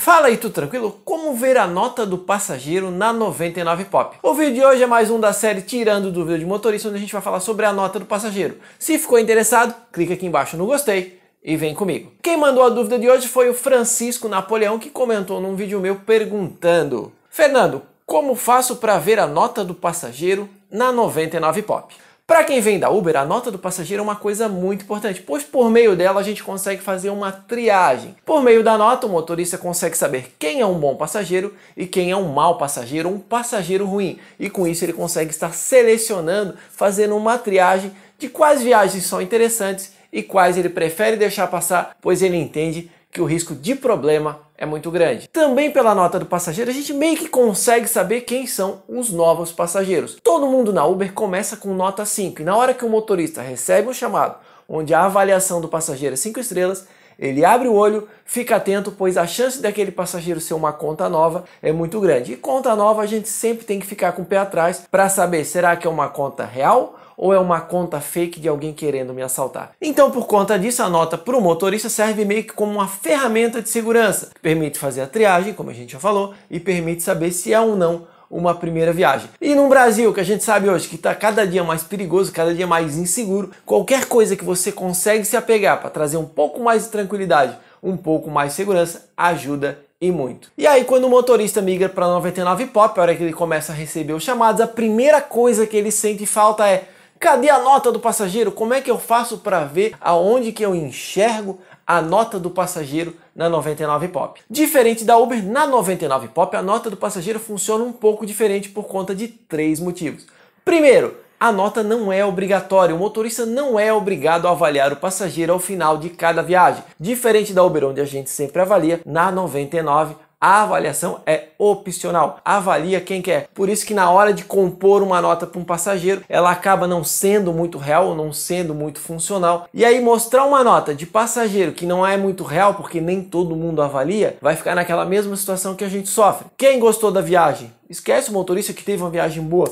Fala aí, tudo tranquilo? Como ver a nota do passageiro na 99 Pop? O vídeo de hoje é mais um da série Tirando Dúvida de Motorista, onde a gente vai falar sobre a nota do passageiro. Se ficou interessado, clica aqui embaixo no gostei e vem comigo. Quem mandou a dúvida de hoje foi o Francisco Napoleão, que comentou num vídeo meu perguntando: Fernando, como faço para ver a nota do passageiro na 99 Pop? Para quem vem da Uber, a nota do passageiro é uma coisa muito importante, pois por meio dela a gente consegue fazer uma triagem. Por meio da nota, o motorista consegue saber quem é um bom passageiro e quem é um mau passageiro, um passageiro ruim. E com isso ele consegue estar selecionando, fazendo uma triagem de quais viagens são interessantes e quais ele prefere deixar passar, pois ele entende que o risco de problema é muito grande. Também pela nota do passageiro, a gente meio que consegue saber quem são os novos passageiros. Todo mundo na Uber começa com nota 5 e na hora que o motorista recebe um chamado onde a avaliação do passageiro é 5 estrelas, ele abre o olho, fica atento, pois a chance daquele passageiro ser uma conta nova é muito grande. E conta nova a gente sempre tem que ficar com o pé atrás para saber será que é uma conta real ou é uma conta fake de alguém querendo me assaltar. Então, por conta disso, a nota para o motorista serve meio que como uma ferramenta de segurança, que permite fazer a triagem, como a gente já falou, e permite saber se é ou não uma primeira viagem. E no Brasil, que a gente sabe hoje que está cada dia mais perigoso, cada dia mais inseguro, qualquer coisa que você consegue se apegar para trazer um pouco mais de tranquilidade, um pouco mais de segurança, ajuda e muito. E aí, quando o motorista migra para 99 Pop, a hora que ele começa a receber os chamados, a primeira coisa que ele sente falta é Cadê a nota do passageiro? Como é que eu faço para ver aonde que eu enxergo a nota do passageiro na 99 Pop? Diferente da Uber, na 99 Pop a nota do passageiro funciona um pouco diferente por conta de três motivos. Primeiro, a nota não é obrigatória. O motorista não é obrigado a avaliar o passageiro ao final de cada viagem. Diferente da Uber, onde a gente sempre avalia, na 99 a avaliação é opcional. Avalia quem quer. Por isso que na hora de compor uma nota para um passageiro, ela acaba não sendo muito real, não sendo muito funcional. E aí mostrar uma nota de passageiro que não é muito real, porque nem todo mundo avalia, vai ficar naquela mesma situação que a gente sofre. Quem gostou da viagem? Esquece o motorista que teve uma viagem boa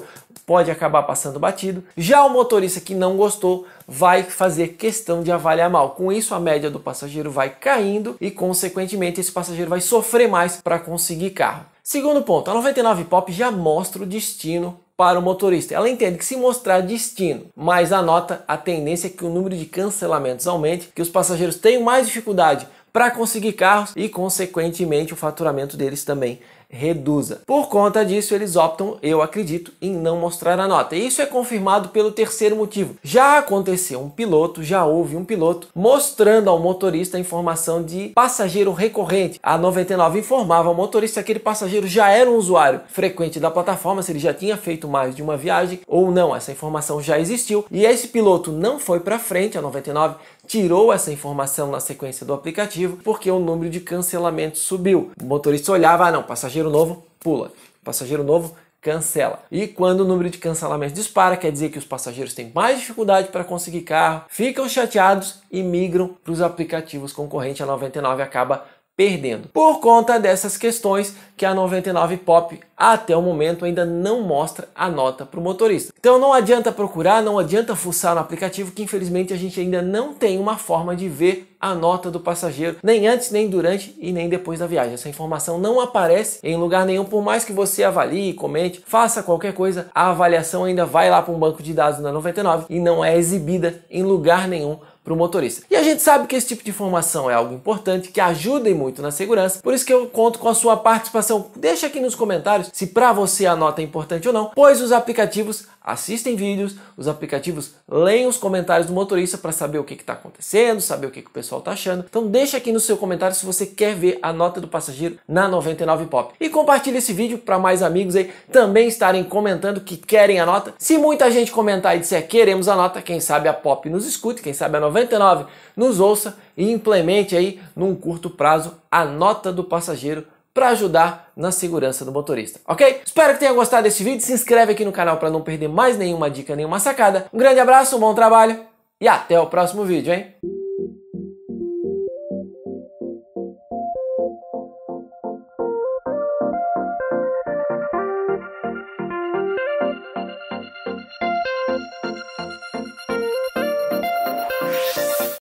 pode acabar passando batido. Já o motorista que não gostou vai fazer questão de avaliar mal. Com isso, a média do passageiro vai caindo e, consequentemente, esse passageiro vai sofrer mais para conseguir carro. Segundo ponto, a 99 Pop já mostra o destino para o motorista. Ela entende que se mostrar destino, mas anota a tendência é que o número de cancelamentos aumente, que os passageiros tenham mais dificuldade para conseguir carros e, consequentemente, o faturamento deles também reduza. Por conta disso, eles optam, eu acredito, em não mostrar a nota. E isso é confirmado pelo terceiro motivo. Já aconteceu um piloto, já houve um piloto mostrando ao motorista a informação de passageiro recorrente. A 99 informava ao motorista que aquele passageiro já era um usuário frequente da plataforma, se ele já tinha feito mais de uma viagem ou não. Essa informação já existiu e esse piloto não foi para frente, a 99 tirou essa informação na sequência do aplicativo porque o número de cancelamentos subiu. O motorista olhava, ah, não, passageiro passageiro novo pula, passageiro novo cancela. E quando o número de cancelamentos dispara, quer dizer que os passageiros têm mais dificuldade para conseguir carro, ficam chateados e migram para os aplicativos concorrente a 99 acaba perdendo. Por conta dessas questões que a 99 Pop até o momento ainda não mostra a nota para o motorista. Então não adianta procurar, não adianta fuçar no aplicativo que infelizmente a gente ainda não tem uma forma de ver a nota do passageiro, nem antes, nem durante e nem depois da viagem. Essa informação não aparece em lugar nenhum, por mais que você avalie, comente, faça qualquer coisa, a avaliação ainda vai lá para um banco de dados na 99 e não é exibida em lugar nenhum para o motorista. E a gente sabe que esse tipo de informação é algo importante, que ajuda muito na segurança, por isso que eu conto com a sua participação. Deixa aqui nos comentários se para você a nota é importante ou não, pois os aplicativos assistem vídeos, os aplicativos leem os comentários do motorista para saber o que está acontecendo, saber o que, que o pessoal pessoal tá achando. Então deixa aqui no seu comentário se você quer ver a nota do passageiro na 99 Pop. E compartilha esse vídeo para mais amigos aí também estarem comentando que querem a nota. Se muita gente comentar e disser queremos a nota, quem sabe a Pop nos escute, quem sabe a 99 nos ouça e implemente aí num curto prazo a nota do passageiro para ajudar na segurança do motorista, ok? Espero que tenha gostado desse vídeo. Se inscreve aqui no canal para não perder mais nenhuma dica, nenhuma sacada. Um grande abraço, um bom trabalho e até o próximo vídeo, hein?